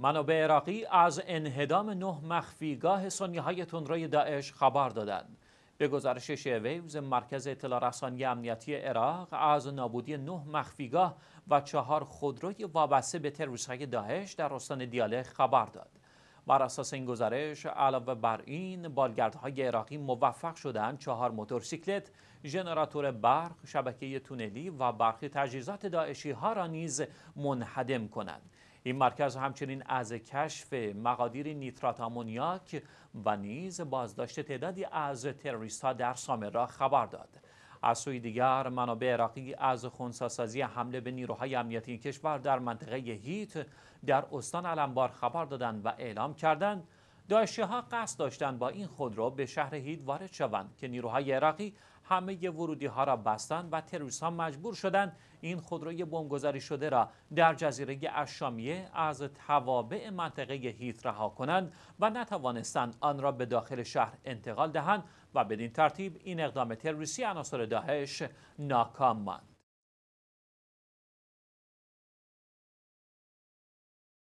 منابع عراقی از انهدام نه مخفیگاه سنی های تندروی داعش خبر دادند. به گزارش شیویوز مرکز اطلاع رسانی امنیتی عراق از نابودی نه مخفیگاه و چهار خودروی وابسته به های داعش در استان دیاله خبر داد. بر اساس این گزارش علاوه بر این بالگردهای عراقی موفق شدند چهار موتورسیکلت ژنراتور برق شبکه تونلی و برخی تجهیزات داعشی ها را نیز منهدم کنند این مرکز همچنین از کشف مقادیر نیترات آمونیاک و نیز بازداشت تعدادی از تروریست ها در سامرا خبر داد از سوی دیگر منابع عراقی از خونساسازی حمله به نیروهای امنیتی کشور در منطقه هیت در استان علمبار خبر دادند و اعلام کردند داعشی ها قصد داشتند با این خودرو به شهر هید وارد شوند که نیروهای عراقی همه ورودی ها را بستند و تروریست ها مجبور شدند این خودروی بمبگذاری شده را در جزیره اشامیه از توابع منطقه هیت رها کنند و نتوانستند آن را به داخل شهر انتقال دهند و بدین ترتیب این اقدام تروریستی عناصر داعش ناکام ماند